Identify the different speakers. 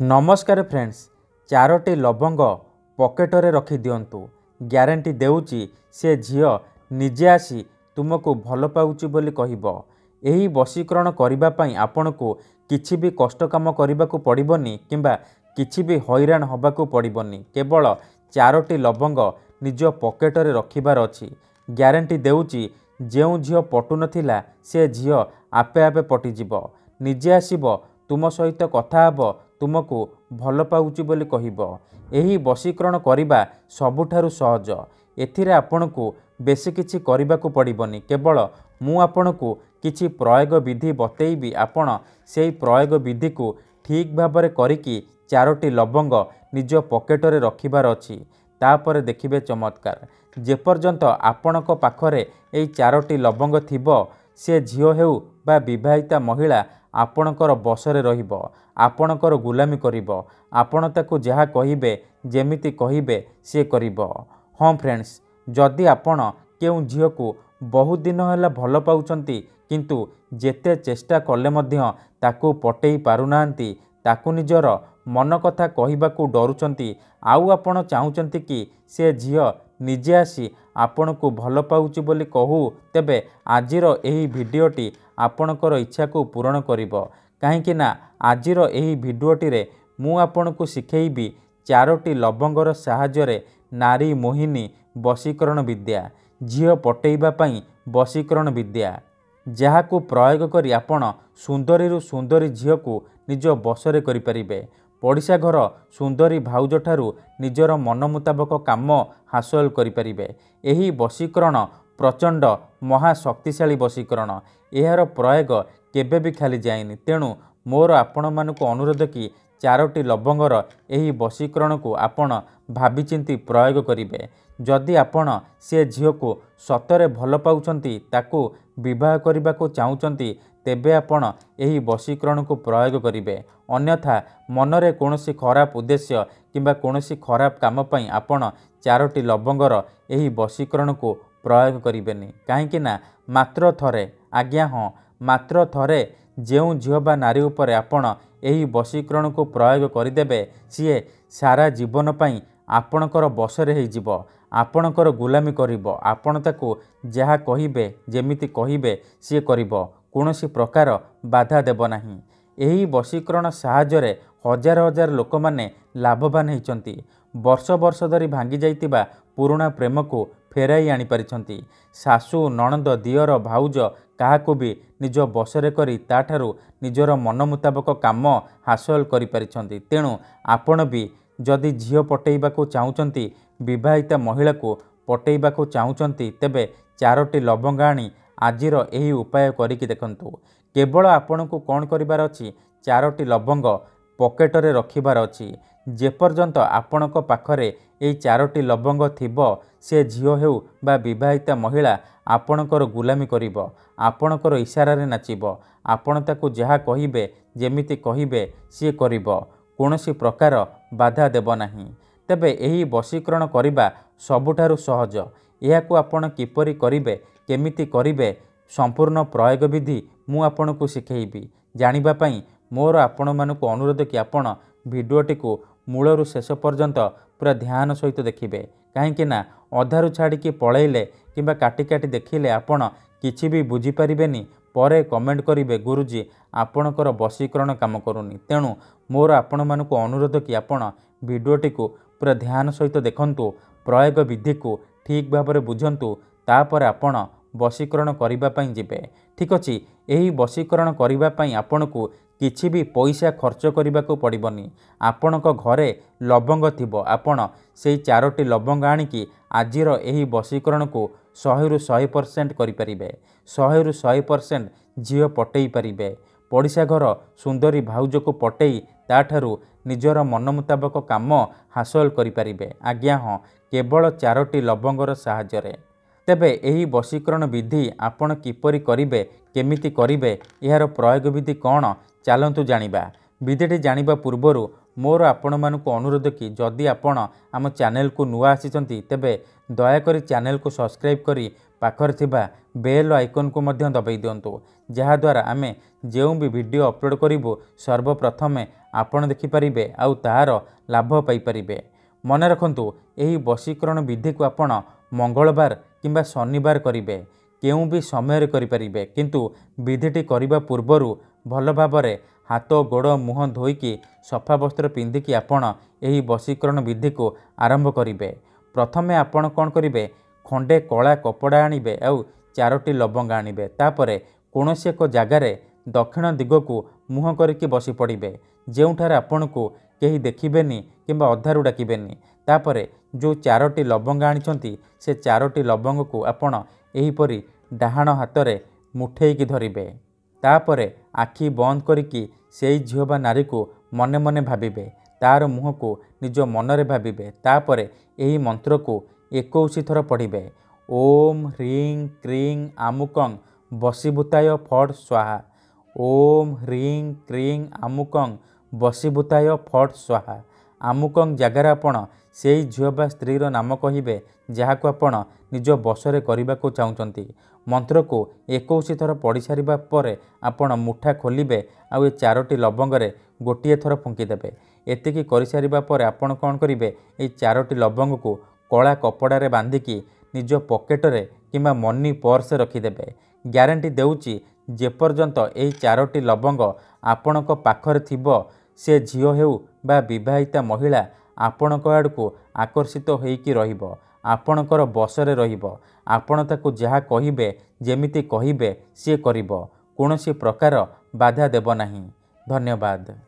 Speaker 1: ନମସ୍କାର ଫ୍ରେଣ୍ଡସ୍ ଚାରୋଟି ଲବଙ୍ଗ ପକେଟରେ ରଖିଦିଅନ୍ତୁ ଗ୍ୟାରେଣ୍ଟି ଦେଉଛି ସେ ଝିଅ ନିଜେ ଆସି ତୁମକୁ ଭଲ ପାଉଛି ବୋଲି କହିବ ଏହି ବଶୀକରଣ କରିବା ପାଇଁ ଆପଣଙ୍କୁ କିଛି ବି କଷ୍ଟ କାମ କରିବାକୁ ପଡ଼ିବନି କିମ୍ବା କିଛି ବି ହଇରାଣ ହେବାକୁ ପଡ଼ିବନି କେବଳ ଚାରୋଟି ଲବଙ୍ଗ ନିଜ ପକେଟରେ ରଖିବାର ଅଛି ଗ୍ୟାରେଣ୍ଟି ଦେଉଛି ଯେଉଁ ଝିଅ ପଟୁନଥିଲା ସେ ଝିଅ ଆପେ ଆପେ ପଟିଯିବ ନିଜେ ଆସିବ ତୁମ ସହିତ କଥା ହେବ ତୁମକୁ ଭଲ ପାଉଛି ବୋଲି କହିବ ଏହି ବଶୀକରଣ କରିବା ସବୁଠାରୁ ସହଜ ଏଥିରେ ଆପଣଙ୍କୁ ବେଶୀ କିଛି କରିବାକୁ ପଡ଼ିବନି କେବଳ ମୁଁ ଆପଣଙ୍କୁ କିଛି ପ୍ରୟୋଗ ବିଧି ବତେଇବି ଆପଣ ସେହି ପ୍ରୟୋଗ ବିଧିକୁ ଠିକ୍ ଭାବରେ କରିକି ଚାରୋଟି ଲବଙ୍ଗ ନିଜ ପକେଟରେ ରଖିବାର ଅଛି ତାପରେ ଦେଖିବେ ଚମତ୍କାର ଯେପର୍ଯ୍ୟନ୍ତ ଆପଣଙ୍କ ପାଖରେ ଏହି ଚାରୋଟି ଲବଙ୍ଗ ଥିବ ସେ ଝିଅ ହେଉ ବା ବିବାହିତା ମହିଳା ଆପଣଙ୍କର ବସରେ ରହିବ ଆପଣଙ୍କର ଗୁଲାମୀ କରିବ ଆପଣ ତାକୁ ଯାହା କହିବେ ଯେମିତି କହିବେ ସିଏ କରିବ ହଁ ଫ୍ରେଣ୍ଡସ୍ ଯଦି ଆପଣ କେଉଁ ଝିଅକୁ ବହୁତ ଦିନ ହେଲା ଭଲ ପାଉଛନ୍ତି କିନ୍ତୁ ଯେତେ ଚେଷ୍ଟା କଲେ ମଧ୍ୟ ତାକୁ ପଟେଇ ପାରୁନାହାନ୍ତି ତାକୁ ନିଜର ମନ କଥା କହିବାକୁ ଡରୁଛନ୍ତି ଆଉ ଆପଣ ଚାହୁଁଛନ୍ତି କି ସେ ଝିଅ ନିଜେ ଆସି ଆପଣଙ୍କୁ ଭଲ ପାଉଛି ବୋଲି କହୁ ତେବେ ଆଜିର ଏହି ଭିଡ଼ିଓଟି ଆପଣଙ୍କର ଇଚ୍ଛାକୁ ପୂରଣ କରିବ କାହିଁକି ନା ଆଜିର ଏହି ଭିଡ଼ିଓଟିରେ ମୁଁ ଆପଣଙ୍କୁ ଶିଖେଇବି ଚାରୋଟି ଲବଙ୍ଗର ସାହାଯ୍ୟରେ ନାରୀ ମୋହିନୀ ବଶୀକରଣ ବିଦ୍ୟା ଝିଅ ପଟେଇବା ପାଇଁ ବଶୀକରଣ ବିଦ୍ୟା ଯାହାକୁ ପ୍ରୟୋଗ କରି ଆପଣ ସୁନ୍ଦରୀରୁ ସୁନ୍ଦରୀ ଝିଅକୁ ନିଜ ବଶରେ କରିପାରିବେ ପଡ଼ିଶା ଘର ସୁନ୍ଦରୀ ଭାଉଜଠାରୁ ନିଜର ମନ ମୁତାବକ କାମ ହାସଲ କରିପାରିବେ ଏହି ବଶୀକରଣ ପ୍ରଚଣ୍ଡ ମହାଶକ୍ତିଶାଳୀ ବଶୀକରଣ ଏହାର ପ୍ରୟୋଗ କେବେ ବି ଖାଲି ଯାଇନି ତେଣୁ ମୋର ଆପଣମାନଙ୍କୁ ଅନୁରୋଧ କି ଚାରୋଟି ଲବଙ୍ଗର ଏହି ବଶୀକରଣକୁ ଆପଣ ଭାବିଚିନ୍ତି ପ୍ରୟୋଗ କରିବେ ଯଦି ଆପଣ ସେ ଝିଅକୁ ସତରେ ଭଲ ପାଉଛନ୍ତି ତାକୁ ବିବାହ କରିବାକୁ ଚାହୁଁଛନ୍ତି ତେବେ ଆପଣ ଏହି ବଶୀକରଣକୁ ପ୍ରୟୋଗ କରିବେ ଅନ୍ୟଥା ମନରେ କୌଣସି ଖରାପ ଉଦ୍ଦେଶ୍ୟ କିମ୍ବା କୌଣସି ଖରାପ କାମ ପାଇଁ ଆପଣ ଚାରୋଟି ଲବଙ୍ଗର ଏହି ବଶୀକରଣକୁ ପ୍ରୟୋଗ କରିବେନି କାହିଁକିନା ମାତ୍ର ଥରେ ଆଜ୍ଞା ହଁ ମାତ୍ର ଥରେ ଯେଉଁ ଝିଅ ବା ନାରୀ ଉପରେ ଆପଣ ଏହି ବଶୀକରଣକୁ ପ୍ରୟୋଗ କରିଦେବେ ସିଏ ସାରା ଜୀବନ ପାଇଁ ଆପଣଙ୍କର ବସରେ ହୋଇଯିବ ଆପଣଙ୍କର ଗୁଲାମୀ କରିବ ଆପଣ ତାକୁ ଯାହା କହିବେ ଯେମିତି କହିବେ ସିଏ କରିବ କୌଣସି ପ୍ରକାର ବାଧା ଦେବ ନାହିଁ ଏହି ବଶୀକରଣ ସାହାଯ୍ୟରେ ହଜାର ହଜାର ଲୋକମାନେ ଲାଭବାନ ହୋଇଛନ୍ତି ବର୍ଷ ବର୍ଷ ଧରି ଭାଙ୍ଗି ଯାଇଥିବା ପୁରୁଣା ପ୍ରେମକୁ ଫେରାଇ ଆଣିପାରିଛନ୍ତି ଶାଶୁ ନଣନ୍ଦ ଦିଅର ଭାଉଜ କାହାକୁ ବି ନିଜ ବସରେ କରି ତା'ଠାରୁ ନିଜର ମନ ମୁତାବକ କାମ ହାସଲ କରିପାରିଛନ୍ତି ତେଣୁ ଆପଣ ବି ଯଦି ଝିଅ ପଟେଇବାକୁ ଚାହୁଁଛନ୍ତି ବିବାହିତା ମହିଳାକୁ ପଟେଇବାକୁ ଚାହୁଁଛନ୍ତି ତେବେ ଚାରୋଟି ଲବଙ୍ଗ ଆଣି ଆଜିର ଏହି ଉପାୟ କରିକି ଦେଖନ୍ତୁ କେବଳ ଆପଣଙ୍କୁ କ'ଣ କରିବାର ଅଛି ଚାରୋଟି ଲବଙ୍ଗ ପକେଟରେ ରଖିବାର ଅଛି ଯେପର୍ଯ୍ୟନ୍ତ ଆପଣଙ୍କ ପାଖରେ ଏହି ଚାରୋଟି ଲବଙ୍ଗ ଥିବ ସେ ଝିଅ ହେଉ ବା ବିବାହିତା ମହିଳା ଆପଣଙ୍କର ଗୁଲାମୀ କରିବ ଆପଣଙ୍କର ଇସାରାରେ ନାଚିବ ଆପଣ ତାକୁ ଯାହା କହିବେ ଯେମିତି କହିବେ ସିଏ କରିବ କୌଣସି ପ୍ରକାର ବାଧା ଦେବ ନାହିଁ ତେବେ ଏହି ବଶୀକରଣ କରିବା ସବୁଠାରୁ ସହଜ ଏହାକୁ ଆପଣ କିପରି କରିବେ କେମିତି କରିବେ ସମ୍ପୂର୍ଣ୍ଣ ପ୍ରୟୋଗ ବିଧି ମୁଁ ଆପଣଙ୍କୁ ଶିଖେଇବି ଜାଣିବା ପାଇଁ ମୋର ଆପଣମାନଙ୍କୁ ଅନୁରୋଧ କି ଆପଣ ଭିଡ଼ିଓଟିକୁ ମୂଳରୁ ଶେଷ ପର୍ଯ୍ୟନ୍ତ ପୁରା ଧ୍ୟାନ ସହିତ ଦେଖିବେ କାହିଁକିନା ଅଧାରୁ ଛାଡ଼ିକି ପଳେଇଲେ କିମ୍ବା କାଟି କାଟି ଦେଖିଲେ ଆପଣ କିଛି ବି ବୁଝିପାରିବେନି ପରେ କମେଣ୍ଟ କରିବେ ଗୁରୁଜୀ ଆପଣଙ୍କର ବଶୀକରଣ କାମ କରୁନି ତେଣୁ ମୋର ଆପଣମାନଙ୍କୁ ଅନୁରୋଧ କି ଆପଣ ଭିଡ଼ିଓଟିକୁ ପୁରା ଧ୍ୟାନ ସହିତ ଦେଖନ୍ତୁ ପ୍ରୟୋଗ ବିଧିକୁ ଠିକ୍ ଭାବରେ ବୁଝନ୍ତୁ ତାପରେ ଆପଣ ବଶୀକରଣ କରିବା ପାଇଁ ଯିବେ ଠିକ୍ ଅଛି ଏହି ବଶୀକରଣ କରିବା ପାଇଁ ଆପଣଙ୍କୁ କିଛି ବି ପଇସା ଖର୍ଚ୍ଚ କରିବାକୁ ପଡ଼ିବନି ଆପଣଙ୍କ ଘରେ ଲବଙ୍ଗ ଥିବ ଆପଣ ସେହି ଚାରୋଟି ଲବଙ୍ଗ ଆଣିକି ଆଜିର ଏହି ବଶୀକରଣକୁ ଶହେରୁ ଶହେ ପରସେଣ୍ଟ କରିପାରିବେ ଶହେରୁ ଶହେ ପରସେଣ୍ଟ ଝିଅ ପଟେଇ ପାରିବେ ପଡ଼ିଶା ଘର ସୁନ୍ଦରୀ ଭାଉଜକୁ ପଟେଇ ତାଠାରୁ ନିଜର ମନ ମୁତାବକ କାମ ହାସଲ କରିପାରିବେ ଆଜ୍ଞା ହଁ କେବଳ ଚାରୋଟି ଲବଙ୍ଗର ସାହାଯ୍ୟରେ ତେବେ ଏହି ବଶୀକରଣ ବିଧି ଆପଣ କିପରି କରିବେ କେମିତି କରିବେ ଏହାର ପ୍ରୟୋଗ ବିଧି କ'ଣ ଚାଲନ୍ତୁ ଜାଣିବା ବିଧିଟି ଜାଣିବା ପୂର୍ବରୁ ମୋର ଆପଣମାନଙ୍କୁ ଅନୁରୋଧ କି ଯଦି ଆପଣ ଆମ ଚ୍ୟାନେଲକୁ ନୂଆ ଆସିଛନ୍ତି ତେବେ ଦୟାକରି ଚ୍ୟାନେଲକୁ ସବସ୍କ୍ରାଇବ୍ କରି ପାଖରେ ଥିବା ବେଲ୍ ଆଇକନ୍କୁ ମଧ୍ୟ ଦବାଇ ଦିଅନ୍ତୁ ଯାହାଦ୍ୱାରା ଆମେ ଯେଉଁ ବି ଭିଡ଼ିଓ ଅପଲୋଡ଼ କରିବୁ ସର୍ବପ୍ରଥମେ ଆପଣ ଦେଖିପାରିବେ ଆଉ ତାହାର ଲାଭ ପାଇପାରିବେ ମନେ ରଖନ୍ତୁ ଏହି ବଶୀକରଣ ବିଧିକୁ ଆପଣ ମଙ୍ଗଳବାର କିମ୍ବା ଶନିବାର କରିବେ କେଉଁ ବି ସମୟରେ କରିପାରିବେ କିନ୍ତୁ ବିଧିଟି କରିବା ପୂର୍ବରୁ ଭଲ ଭାବରେ ହାତ ଗୋଡ଼ ମୁହଁ ଧୋଇକି ସଫା ବସ୍ତ୍ର ପିନ୍ଧିକି ଆପଣ ଏହି ବଶୀକରଣ ବିଧିକୁ ଆରମ୍ଭ କରିବେ ପ୍ରଥମେ ଆପଣ କ'ଣ କରିବେ ଖଣ୍ଡେ କଳା କପଡ଼ା ଆଣିବେ ଆଉ ଚାରୋଟି ଲବଙ୍ଗ ଆଣିବେ ତାପରେ କୌଣସି ଏକ ଜାଗାରେ ଦକ୍ଷିଣ ଦିଗକୁ ମୁହଁ କରିକି ବସି ପଡ଼ିବେ ଯେଉଁଠାରେ ଆପଣଙ୍କୁ କେହି ଦେଖିବେନି କିମ୍ବା ଅଧାରୁ ଡାକିବେନି ତାପରେ ଯେଉଁ ଚାରୋଟି ଲବଙ୍ଗ ଆଣିଛନ୍ତି ସେ ଚାରୋଟି ଲବଙ୍ଗକୁ ଆପଣ ଏହିପରି ଡାହାଣ ହାତରେ ମୁଠେଇକି ଧରିବେ ତାପରେ ଆଖି ବନ୍ଦ କରିକି ସେଇ ଝିଅ ବା ନାରୀକୁ ମନେ ମନେ ଭାବିବେ ତାର ମୁହଁକୁ ନିଜ ମନରେ ଭାବିବେ ତାପରେ ଏହି ମନ୍ତ୍ରକୁ ଏକୋଇଶ ଥର ପଢ଼ିବେ ଓମ୍ ହ୍ରିଂ କ୍ରିଂ ଆମୁକଂ ବସିଭୂତାୟ ଫଟ୍ ସ୍ୱାହା ଓମ୍ ହ୍ରିଂ କ୍ରିଂ ଆମୁକଂ ବସିଭୂତାୟ ଫଟ୍ ସ୍ୱାହା ଆମୁକଙ୍ଗ ଜାଗାରେ ଆପଣ ସେହି ଝିଅ ବା ସ୍ତ୍ରୀର ନାମ କହିବେ ଯାହାକୁ ଆପଣ ନିଜ ବସରେ କରିବାକୁ ଚାହୁଁଛନ୍ତି ମନ୍ତ୍ରକୁ ଏକୋଇଶ ଥର ପଢ଼ିସାରିବା ପରେ ଆପଣ ମୁଠା ଖୋଲିବେ ଆଉ ଏ ଚାରୋଟି ଲବଙ୍ଗରେ ଗୋଟିଏ ଥର ଫୁଙ୍କିଦେବେ ଏତିକି କରିସାରିବା ପରେ ଆପଣ କ'ଣ କରିବେ ଏଇ ଚାରୋଟି ଲବଙ୍ଗକୁ କଳା କପଡ଼ାରେ ବାନ୍ଧିକି ନିଜ ପକେଟରେ କିମ୍ବା ମନି ପର୍ସରେ ରଖିଦେବେ ଗ୍ୟାରେଣ୍ଟି ଦେଉଛି ଯେପର୍ଯ୍ୟନ୍ତ ଏହି ଚାରୋଟି ଲବଙ୍ଗ ଆପଣଙ୍କ ପାଖରେ ଥିବ ସେ ଝିଅ ହେଉ ବା ବିବାହିତା ମହିଳା ଆପଣଙ୍କ ଆଡ଼କୁ ଆକର୍ଷିତ ହୋଇକି ରହିବ ଆପଣଙ୍କର ବସରେ ରହିବ ଆପଣ ତାକୁ ଯାହା କହିବେ ଯେମିତି କହିବେ ସିଏ କରିବ କୌଣସି ପ୍ରକାର ବାଧା ଦେବ ନାହିଁ ଧନ୍ୟବାଦ